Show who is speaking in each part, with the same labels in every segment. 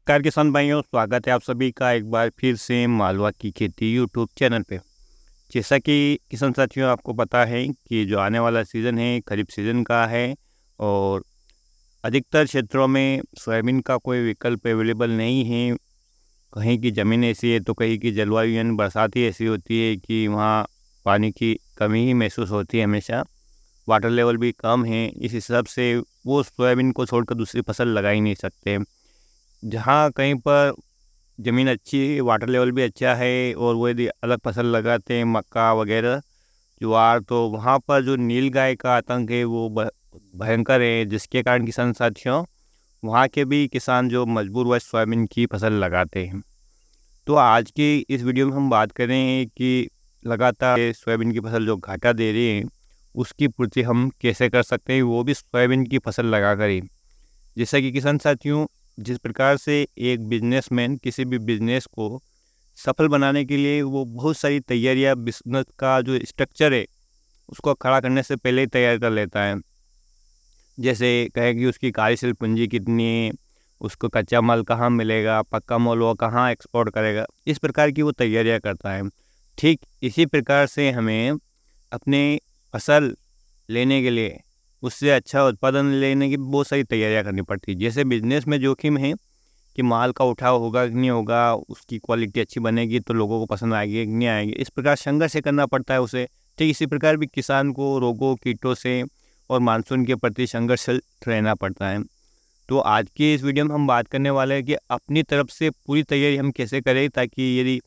Speaker 1: नमस्कार किसान भाइयों स्वागत है आप सभी का एक बार फिर से मालवा की खेती यूट्यूब चैनल पे जैसा कि किसान साथियों आपको पता है कि जो आने वाला सीज़न है खरीफ सीज़न का है और अधिकतर क्षेत्रों में सोयाबीन का कोई विकल्प अवेलेबल नहीं है कहीं की ज़मीन ऐसी है तो कहीं की जलवायु यानी बरसात ही ऐसी होती है कि वहाँ पानी की कमी ही महसूस होती है हमेशा वाटर लेवल भी कम है इस हिसाब से वो सोयाबीन को छोड़कर दूसरी फसल लगा ही नहीं सकते जहाँ कहीं पर ज़मीन अच्छी है वाटर लेवल भी अच्छा है और वो यदि अलग फसल लगाते हैं मक्का वगैरह ज्वार तो वहाँ पर जो नील गाय का आतंक है वो भयंकर है जिसके कारण किसान साथियों वहाँ के भी किसान जो मजबूर व सोयाबीन की फसल लगाते हैं तो आज की इस वीडियो में हम बात करें कि लगातार सोयाबीन की फसल जो घाटा दे रही है उसकी पूर्ति हम कैसे कर सकते हैं वो भी सोयाबीन की फसल लगा कर ही जैसा कि किसान साथियों जिस प्रकार से एक बिजनेसमैन किसी भी बिजनेस को सफल बनाने के लिए वो बहुत सारी तैयारियाँ बिजनेस का जो स्ट्रक्चर है उसको खड़ा करने से पहले ही तैयार कर लेता है जैसे कहे कि उसकी कार्यशील पूंजी कितनी है उसको कच्चा माल कहाँ मिलेगा पक्का माल वो कहाँ एक्सपोर्ट करेगा इस प्रकार की वो तैयारियाँ करता है ठीक इसी प्रकार से हमें अपने फसल लेने के लिए उससे अच्छा उत्पादन लेने की बहुत सारी तैयारियाँ करनी पड़ती है जैसे बिजनेस में जोखिम है कि माल का उठाव होगा कि नहीं होगा उसकी क्वालिटी अच्छी बनेगी तो लोगों को पसंद आएगी कि नहीं आएगी इस प्रकार संघर्ष करना पड़ता है उसे ठीक इसी प्रकार भी किसान को रोगों कीटों से और मानसून के प्रति संघर्ष रहना पड़ता है तो आज की इस वीडियो में हम बात करने वाले हैं कि अपनी तरफ से पूरी तैयारी हम कैसे करें ताकि यदि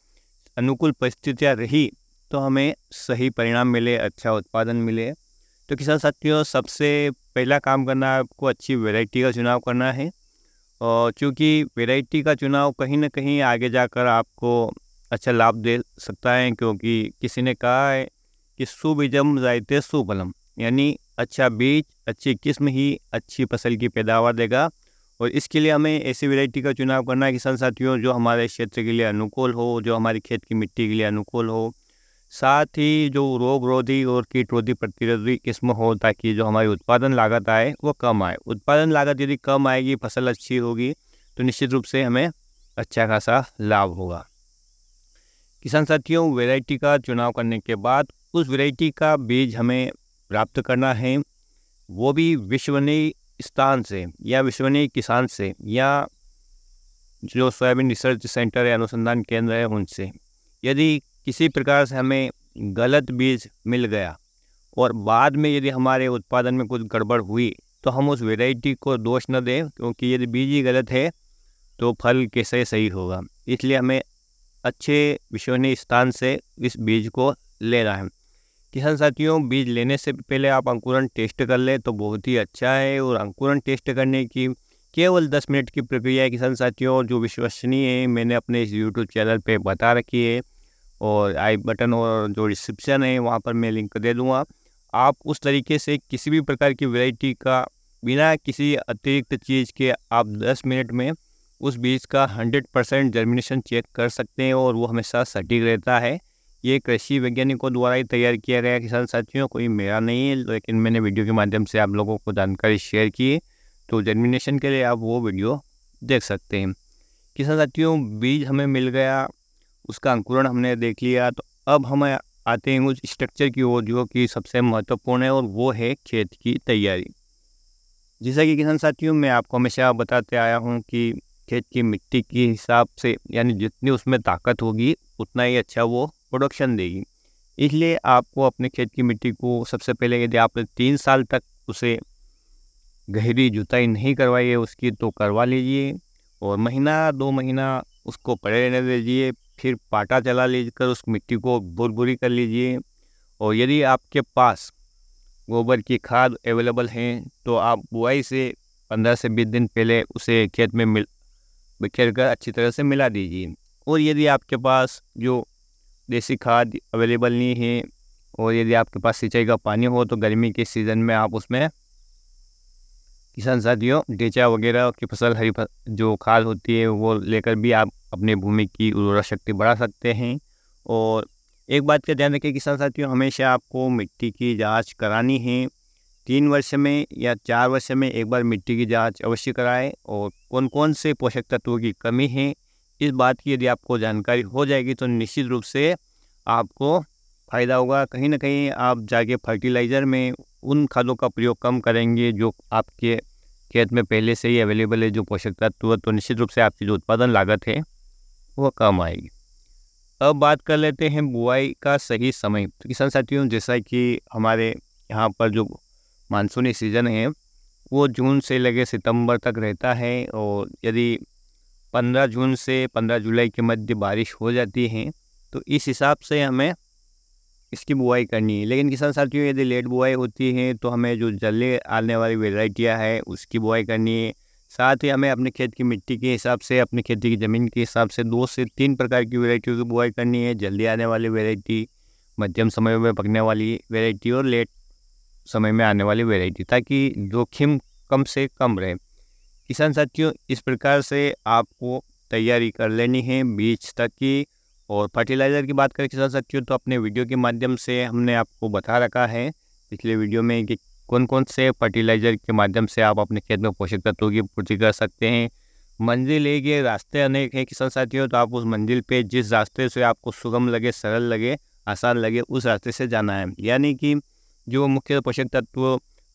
Speaker 1: अनुकूल परिस्थितियाँ रही तो हमें सही परिणाम मिले अच्छा उत्पादन मिले तो किसान साथियों सबसे पहला काम करना आपको अच्छी वेराइटी का चुनाव करना है और चूँकि वेराइटी का चुनाव कहीं ना कहीं आगे जाकर आपको अच्छा लाभ दे सकता है क्योंकि किसी ने कहा है कि सुबीजम जायते सुफलम यानी अच्छा बीज अच्छी किस्म ही अच्छी फसल की पैदावार देगा और इसके लिए हमें ऐसी वेराइटी का चुनाव करना है किसान साथियों जो हमारे क्षेत्र के लिए अनुकूल हो जो हमारे खेत की मिट्टी के लिए अनुकूल हो साथ ही जो रोग रोधी और कीट रोधी प्रतिरोधी किस्म हो ताकि जो हमारी उत्पादन लागत आए वो कम आए उत्पादन लागत यदि कम आएगी फसल अच्छी होगी तो निश्चित रूप से हमें अच्छा खासा लाभ होगा किसान साथियों वेराइटी का चुनाव करने के बाद उस वेराइटी का बीज हमें प्राप्त करना है वो भी विश्वनीय स्थान से या विश्वनीय किसान से या जो सोयाबीन रिसर्च सेंटर या अनुसंधान केंद्र है उनसे यदि किसी प्रकार से हमें गलत बीज मिल गया और बाद में यदि हमारे उत्पादन में कुछ गड़बड़ हुई तो हम उस वेराइटी को दोष न दें क्योंकि यदि बीज ही गलत है तो फल कैसे सही होगा इसलिए हमें अच्छे विश्वनीय स्थान से इस बीज को लेना है किसान साथियों बीज लेने से पहले आप अंकुरण टेस्ट कर ले तो बहुत ही अच्छा है और अंकुरण टेस्ट करने की केवल 10 मिनट की प्रक्रिया है किसान साथियों जो विश्वसनीय है मैंने अपने इस यूट्यूब चैनल पे बता रखी है और आई बटन और जो रिसिप्शन है वहाँ पर मैं लिंक दे दूँगा आप उस तरीके से किसी भी प्रकार की वैरायटी का बिना किसी अतिरिक्त चीज़ के आप 10 मिनट में उस बीज का 100 परसेंट जर्मिनेशन चेक कर सकते हैं और वो हमेशा सटीक रहता है ये कृषि वैज्ञानिकों द्वारा ही तैयार किया गया किसान साथियों कोई मेरा नहीं है लेकिन मैंने वीडियो के माध्यम से आप लोगों को जानकारी शेयर की है तो जर्मिनेशन के लिए आप वो वीडियो देख सकते हैं किसान साथियों बीज हमें मिल गया उसका अंकुरण हमने देख लिया तो अब हम आते हैं उस स्ट्रक्चर की ओर जो कि सबसे महत्वपूर्ण है और वो है खेत की तैयारी जैसा कि किसान साथियों मैं आपको हमेशा बताते आया हूँ कि खेत की मिट्टी के हिसाब से यानी जितनी उसमें ताकत होगी उतना ही अच्छा वो प्रोडक्शन देगी इसलिए आपको अपने खेत की मिट्टी को सबसे पहले यदि आपने तीन साल तक उसे गहरी जुताई नहीं करवाई है उसकी तो करवा लीजिए और महीना दो महीना उसको पड़े रहने दीजिए फिर पाटा चला लेकर उस मिट्टी को बुरबुरी कर लीजिए और यदि आपके पास गोबर की खाद अवेलेबल हैं तो आप बुआई से पंद्रह से बीस दिन पहले उसे खेत में मिल बिखेर कर अच्छी तरह से मिला दीजिए और यदि आपके पास जो देसी खाद अवेलेबल नहीं है और यदि आपके पास सिंचाई का पानी हो तो गर्मी के सीज़न में आप उसमें किसान साथियों डेचा वगैरह की फसल हरी फसल जो खाद होती है वो लेकर भी आप अपने भूमि की उर्वरा शक्ति बढ़ा सकते हैं और एक बात का ध्यान रखें किसान साथियों हमेशा आपको मिट्टी की जांच करानी है तीन वर्ष में या चार वर्ष में एक बार मिट्टी की जांच अवश्य कराएं और कौन कौन से पोषक तत्वों की कमी है इस बात की यदि आपको जानकारी हो जाएगी तो निश्चित रूप से आपको फ़ायदा होगा कहीं ना कहीं आप जाके फर्टिलाइज़र में उन खादों का प्रयोग कम करेंगे जो आपके खेत में पहले से ही अवेलेबल है जो पोषक तत्व तो निश्चित रूप से आपकी जो उत्पादन लागत है वह कम आएगी अब बात कर लेते हैं बुआई का सही समय तो किसान साथियों जैसा कि हमारे यहाँ पर जो मानसूनी सीज़न है वो जून से लगे सितंबर तक रहता है और यदि 15 जून से 15 जुलाई के मध्य बारिश हो जाती है तो इस हिसाब से हमें इसकी बुआई करनी है लेकिन किसान साथियों यदि लेट बुआई होती है तो हमें जो जल्दी आने वाली वेराइटियाँ है उसकी बुआई करनी है साथ ही हमें अपने खेत की मिट्टी के हिसाब से अपने खेती की ज़मीन के हिसाब से दो से तीन प्रकार की वेराइटियों की बुआई करनी है जल्दी आने वाली वेराइटी मध्यम समय में पकने वाली वेराइटी और लेट समय में आने वाली वेराइटी ताकि जोखिम कम से कम रहे किसान साथियों इस प्रकार से आपको तैयारी कर लेनी है बीज तक की और फर्टिलाइज़र की बात करें किसान साथियों तो अपने वीडियो के माध्यम से हमने आपको बता रखा है पिछले वीडियो में कि कौन कौन से फर्टिलाइज़र के माध्यम से आप अपने खेत में पोषक तत्वों की पूर्ति कर सकते हैं मंजिल एक ये रास्ते अनेक हैं किसान साथियों तो आप उस मंजिल पे जिस रास्ते से आपको सुगम लगे सरल लगे आसान लगे उस रास्ते से जाना है यानी कि जो मुख्य पोषक तत्व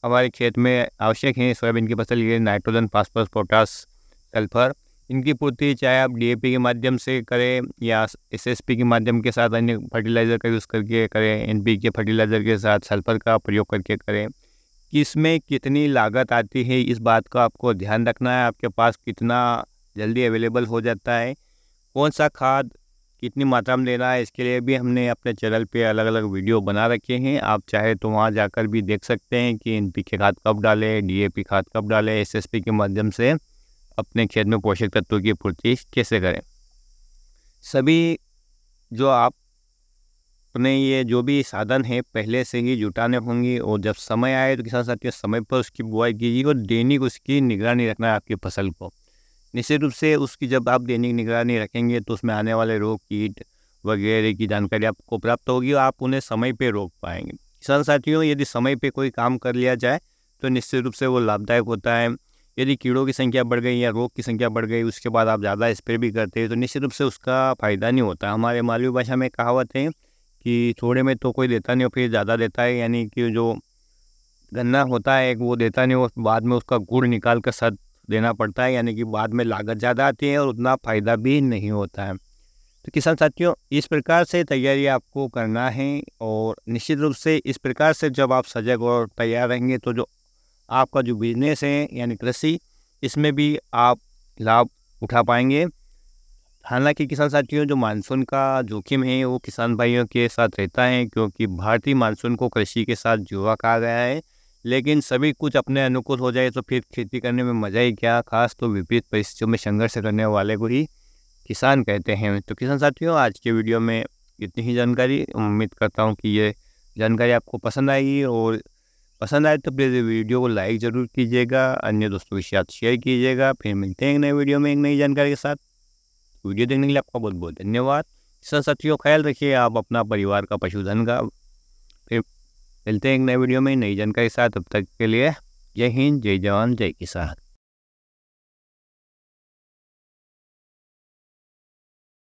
Speaker 1: हमारे खेत में आवश्यक हैं सोयाबीन की फसल के लिए नाइट्रोजन फास्फोरस पोटास सल्फर इनकी पूर्ति चाहे आप डी के माध्यम से करें या एस के माध्यम के साथ अन्य फर्टिलाइज़र का यूज़ करके करें एन के फर्टिलाइज़र के साथ सल्फर का प्रयोग करके करें किसमें कितनी लागत आती है इस बात का आपको ध्यान रखना है आपके पास कितना जल्दी अवेलेबल हो जाता है कौन सा खाद कितनी मात्रा में लेना है इसके लिए भी हमने अपने चैनल पे अलग अलग वीडियो बना रखे हैं आप चाहे तो वहाँ जाकर भी देख सकते हैं कि एन पी खाद कब डालें पी खाद कब डालें पी के माध्यम से अपने खेत में पोषक तत्वों की पूर्ति कैसे करें सभी जो आप अपने ये जो भी साधन है पहले से ही जुटाने होंगे और जब समय आए तो किसान साथियों समय पर उसकी बुआई कीजिए और दैनिक उसकी निगरानी रखना है आपकी फसल को निश्चित रूप से उसकी जब आप दैनिक निगरानी रखेंगे तो उसमें आने वाले रोग कीट वगैरह की जानकारी आपको प्राप्त होगी और आप उन्हें समय पर रोक पाएंगे किसान साथियों यदि समय पर कोई काम कर लिया जाए तो निश्चित रूप से वो लाभदायक होता है यदि कीड़ों की संख्या बढ़ गई या रोग की संख्या बढ़ गई उसके बाद आप ज़्यादा स्प्रे भी करते हैं तो निश्चित रूप से उसका फ़ायदा नहीं होता हमारे मालवी भाषा में कहावत है कि थोड़े में तो कोई देता नहीं और फिर ज़्यादा देता है यानी कि जो गन्ना होता है एक वो देता नहीं और बाद में उसका गुड़ निकाल कर सद देना पड़ता है यानी कि बाद में लागत ज़्यादा आती है और उतना फ़ायदा भी नहीं होता है तो किसान साथियों इस प्रकार से तैयारी आपको करना है और निश्चित रूप से इस प्रकार से जब आप सजग और तैयार रहेंगे तो जो आपका जो बिजनेस है यानी कृषि इसमें भी आप लाभ उठा पाएंगे हालांकि किसान साथियों जो मानसून का जोखिम है वो किसान भाइयों के साथ रहता है क्योंकि भारतीय मानसून को कृषि के साथ जुआ कहा गया है लेकिन सभी कुछ अपने अनुकूल हो जाए तो फिर खेती करने में मज़ा ही क्या खास तो विपरीत परिस्थितियों में संघर्ष करने वाले को ही किसान कहते हैं तो किसान साथियों आज के वीडियो में इतनी ही जानकारी उम्मीद करता हूँ कि ये जानकारी आपको पसंद आएगी और पसंद आए तो प्लीज़ वीडियो को लाइक ज़रूर कीजिएगा अन्य दोस्तों के साथ शेयर कीजिएगा फिर मिलते हैं एक नए वीडियो में एक नई जानकारी के साथ वीडियो देखने के लिए आपका बहुत बहुत धन्यवाद सर साथियों ख्याल रखिए आप अपना परिवार का पशुधन का फिर मिलते हैं एक नए वीडियो में नई जानकारी के साथ तब तक के लिए जय हिंद जय जवान जय किसान